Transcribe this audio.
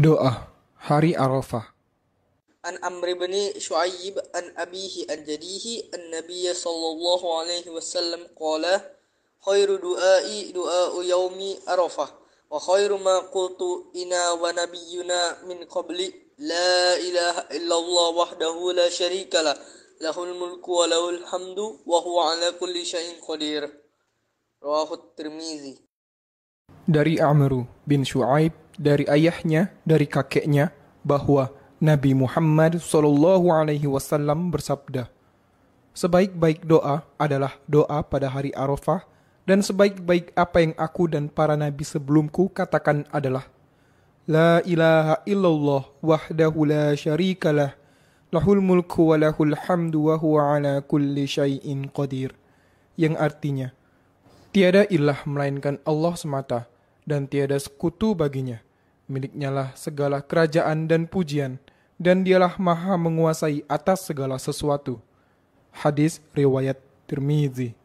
Doa Hari Arafah An Amr bin shuayb an abihi an jadihi an Nabiy sallallahu alaihi wasallam qala khairu du'ai du'a'u yaumi Arafah wa khairu ma qultu ina wa nabiyyuna min qabli la ilaha illallah wahdahu la syarika lah lahul mulku wa lahul hamdu wa huwa ala kulli syai'in qadir rawahu Tirmizi dari Amr bin Shu'aib dari ayahnya, dari kakeknya bahwa Nabi Muhammad Shallallahu Alaihi Wasallam bersabda, sebaik-baik doa adalah doa pada hari Arafah dan sebaik-baik apa yang aku dan para nabi sebelumku katakan adalah La ilaha illallah wahdahu la syarikalah lahul mulku wa lahul hamdu wa huwa ala kulli syai'in qadir yang artinya tiada ilah melainkan Allah semata dan tiada sekutu baginya Miliknya lah segala kerajaan dan pujian, dan dialah maha menguasai atas segala sesuatu. Hadis Riwayat Tirmizi